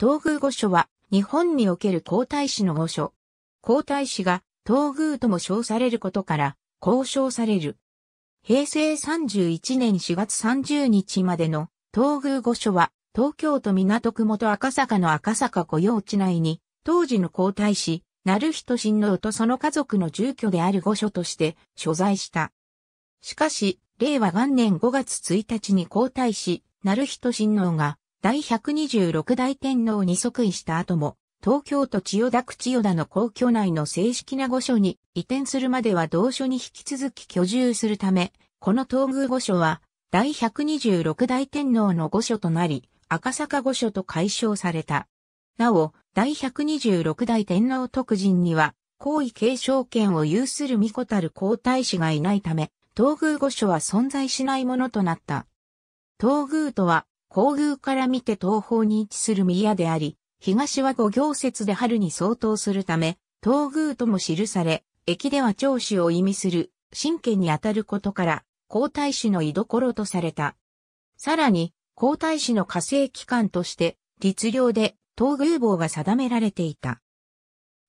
東宮御所は、日本における皇太子の御所。皇太子が東宮とも称されることから、交渉される。平成31年4月30日までの東宮御所は、東京都港区元赤坂の赤坂御用地内に、当時の皇太子、成人親王とその家族の住居である御所として所在した。しかし、令和元年5月1日に皇太子、成人親王が第126代天皇に即位した後も、東京都千代田区千代田の皇居内の正式な御所に移転するまでは同所に引き続き居住するため、この東宮御所は、第126代天皇の御所となり、赤坂御所と解消された。なお、第126代天皇特人には、皇位継承権を有する御子たる皇太子がいないため、東宮御所は存在しないものとなった。東宮とは、皇宮から見て東方に位置する宮であり、東は五行説で春に相当するため、東宮とも記され、駅では長子を意味する、神経にあたることから、皇太子の居所とされた。さらに、皇太子の火星機関として、律令で東宮坊が定められていた。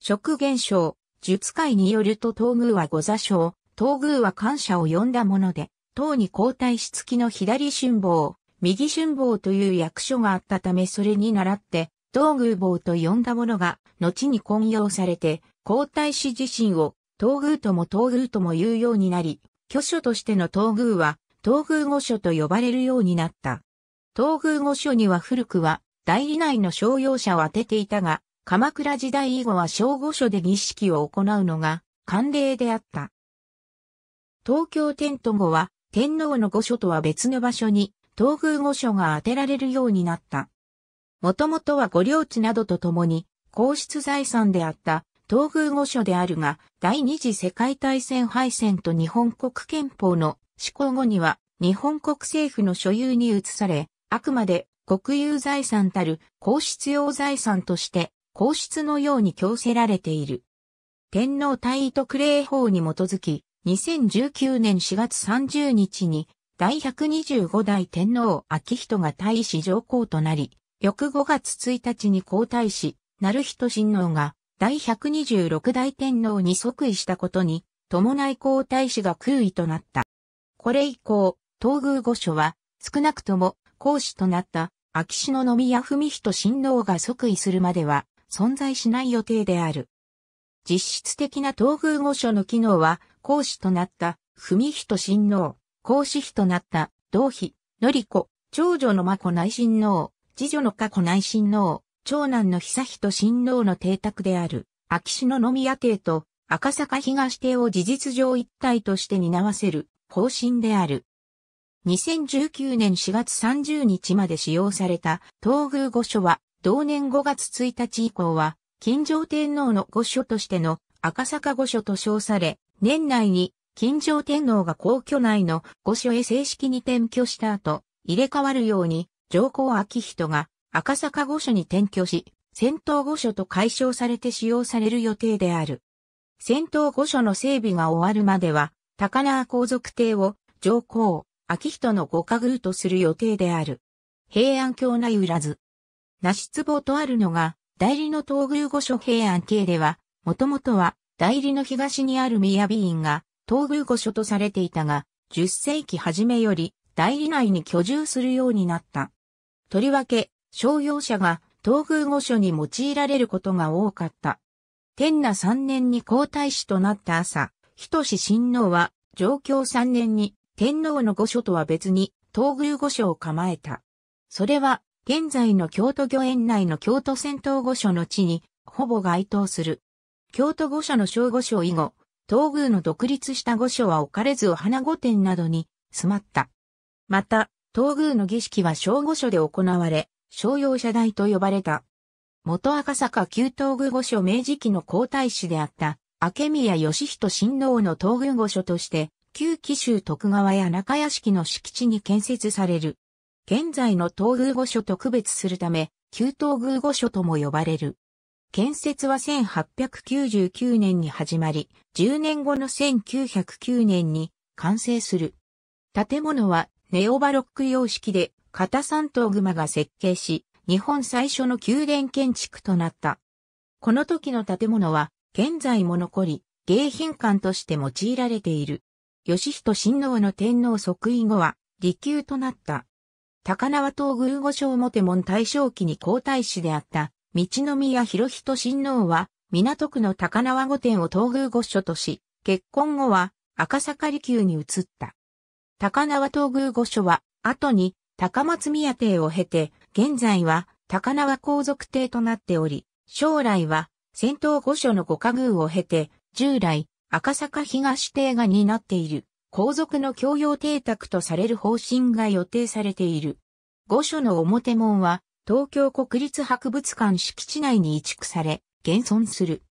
職現象、術界によると東宮は御座章、東宮は感謝を呼んだもので、唐に皇太子付きの左春望、右春坊という役所があったためそれに倣って、東宮坊と呼んだものが、後に混用されて、皇太子自身を、東宮とも東宮とも言うようになり、巨書としての東宮は、東宮御所と呼ばれるようになった。東宮御所には古くは、代理内の商用者を当てていたが、鎌倉時代以後は小御所で儀式を行うのが、慣例であった。東京天都後は、天皇の御所とは別の場所に、東宮御所が当てられるようになった。もともとは御領地などとともに、皇室財産であった東宮御所であるが、第二次世界大戦敗戦と日本国憲法の施行後には、日本国政府の所有に移され、あくまで国有財産たる皇室用財産として、皇室のように強せられている。天皇退位特例法に基づき、2019年4月30日に第125代天皇秋人が大使上皇となり、翌5月1日に皇太子、成人親王が第126代天皇に即位したことに、伴い皇太子が空位となった。これ以降、東宮御所は少なくとも皇子となった秋篠宮文仁親王が即位するまでは存在しない予定である。実質的な東宮御所の機能は皇子となった文仁親王、皇嗣妃となった、同妃、り子、長女の真子内親王、次女の過子内親王、長男の久人親王の邸宅である、秋篠宮邸と赤坂東邸を事実上一体として担わせる方針である。2019年4月30日まで使用された東宮御所は、同年5月1日以降は、金城天皇の御所としての赤坂御所と称され、年内に金城天皇が皇居内の御所へ正式に転居した後、入れ替わるように上皇明人が赤坂御所に転居し、戦闘御所と解消されて使用される予定である。戦闘御所の整備が終わるまでは、高輪皇族邸を上皇、明人のご家具とする予定である。平安京内裏図。し壺とあるのが、代理の東宮御所平安系では、もともとは代理の東にある宮備院が、東宮御所とされていたが、10世紀初めより大理内に居住するようになった。とりわけ、商用者が東宮御所に用いられることが多かった。天那三年に皇太子となった朝、仁親王は、上京三年に天皇の御所とは別に東宮御所を構えた。それは、現在の京都御苑内の京都仙洞御所の地に、ほぼ該当する。京都御所の小御所以後、東宮の独立した御所は置かれずお花御殿などに住まった。また、東宮の儀式は小御所で行われ、商用社代と呼ばれた。元赤坂旧東宮御所明治期の皇太子であった、明宮義人親王の東宮御所として、旧紀州徳川や中屋敷の敷地に建設される。現在の東宮御所と区別するため、旧東宮御所とも呼ばれる。建設は1899年に始まり、10年後の1909年に完成する。建物はネオバロック様式で、片三頭熊が設計し、日本最初の宮殿建築となった。この時の建物は、現在も残り、迎賓館として用いられている。義人親王の天皇即位後は、離宮となった。高輪東宮御所表門大正期に皇太子であった道宮博仁親王は、港区の高輪御殿を東宮御所とし、結婚後は赤坂離宮に移った。高輪東宮御所は、後に高松宮邸を経て、現在は高輪皇族邸となっており、将来は仙洞御所の御家宮を経て、従来赤坂東邸が担っている皇族の教養邸宅とされる方針が予定されている。御所の表門は東京国立博物館敷地内に移築され、現存する。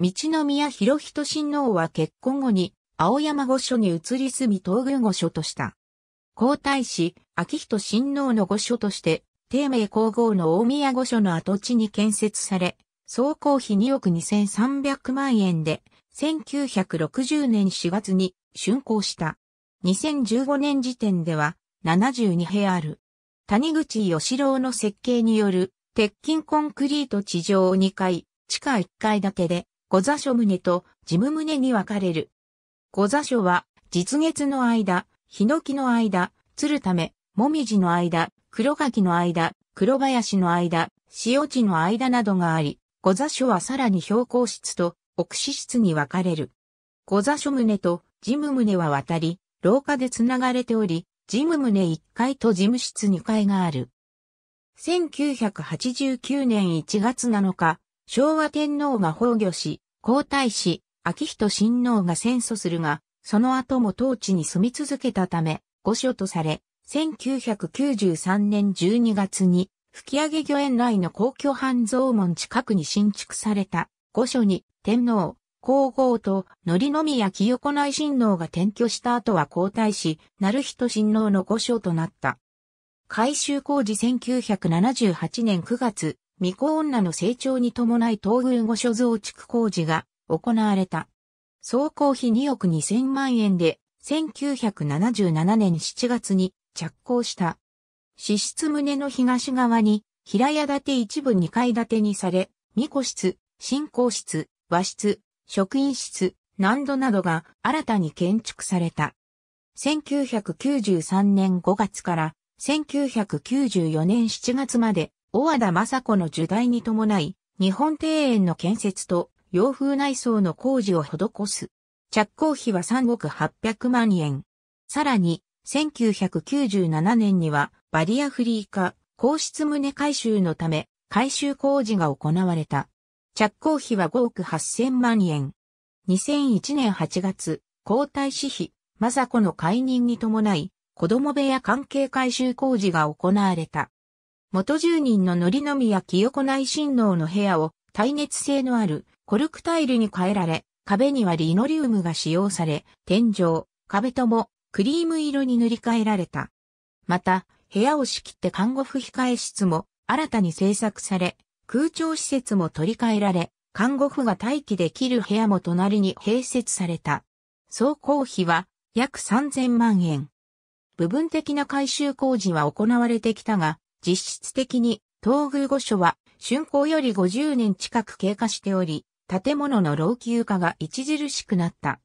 道宮博人親王は結婚後に、青山御所に移り住み東宮御所とした。皇太子、昭人親王の御所として、帝名皇后の大宮御所の跡地に建設され、総工費2億2300万円で、1960年4月に竣工した。2015年時点では72部屋ある。谷口義郎の設計による、鉄筋コンクリート地上2階、地下1階建てで、御座所棟と事務棟に分かれる。御座所は、実月の間、ヒノキの間、鶴ため、もみじの間、黒柿の間、黒林の間、塩地の間などがあり、御座所はさらに標高室と奥子室に分かれる。御座所棟と事務棟は渡り、廊下でつながれており、事務棟1階と事務室2階がある。1989年1月7日、昭和天皇が崩御し、皇太子、秋仁親王が戦争するが、その後も当地に住み続けたため、御所とされ、1993年12月に、吹上御苑内の皇居半蔵門近くに新築された、御所に天皇、皇后とみや清子内親王が転居した後は交代し、成人親王の御所となった。改修工事1978年9月、巫女女の成長に伴い東宮御所増築工事が行われた。総工費2億2000万円で、1977年7月に着工した。支出棟の東側に、平屋建て一部2階建てにされ、巫女室、新校室、和室、職員室、難度などが新たに建築された。1993年5月から1994年7月まで、大和田雅子の受代に伴い、日本庭園の建設と洋風内装の工事を施す。着工費は3億800万円。さらに、1997年にはバリアフリー化、皇室棟改修のため改修工事が行われた。着工費は5億8000万円。2001年8月、皇太子妃、雅子の解任に伴い、子供部屋関係改修工事が行われた。元住人の則宮清子内親王の部屋を耐熱性のあるコルクタイルに変えられ、壁にはリノリウムが使用され、天井、壁ともクリーム色に塗り替えられた。また、部屋を仕切って看護婦控え室も新たに制作され、空調施設も取り替えられ、看護婦が待機できる部屋も隣に併設された。総工費は約3000万円。部分的な改修工事は行われてきたが、実質的に東宮御所は竣工より50年近く経過しており、建物の老朽化が著しくなった。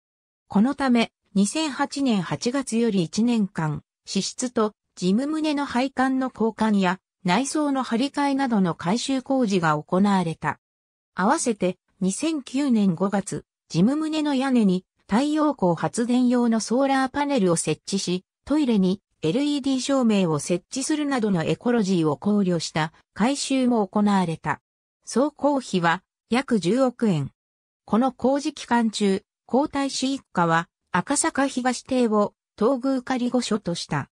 このため、2008年8月より1年間、支出と事務棟の配管の交換や内装の張り替えなどの改修工事が行われた。合わせて2009年5月、事務棟の屋根に太陽光発電用のソーラーパネルを設置し、トイレに LED 照明を設置するなどのエコロジーを考慮した改修も行われた。総工費は約10億円。この工事期間中、皇太子一家は赤坂東邸を東宮仮御所とした。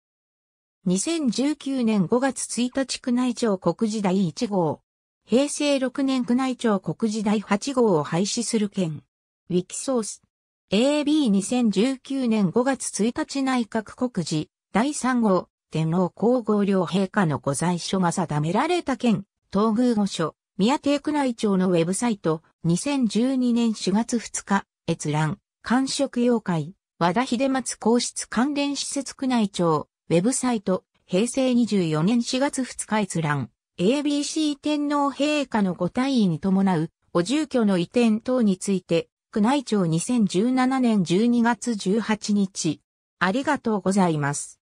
2019年5月1日宮内庁告示第1号。平成6年宮内庁告示第8号を廃止する件。ウィキソース。AB2019 年5月1日内閣告示第3号。天皇皇后両陛下のご在所が定められた件。東宮御所。宮邸宮内庁のウェブサイト。2012年4月2日。閲覧。官職妖会。和田秀松皇室関連施設宮内庁。ウェブサイト、平成24年4月2日閲覧、ABC 天皇陛下のご退位に伴う、お住居の移転等について、宮内庁2017年12月18日。ありがとうございます。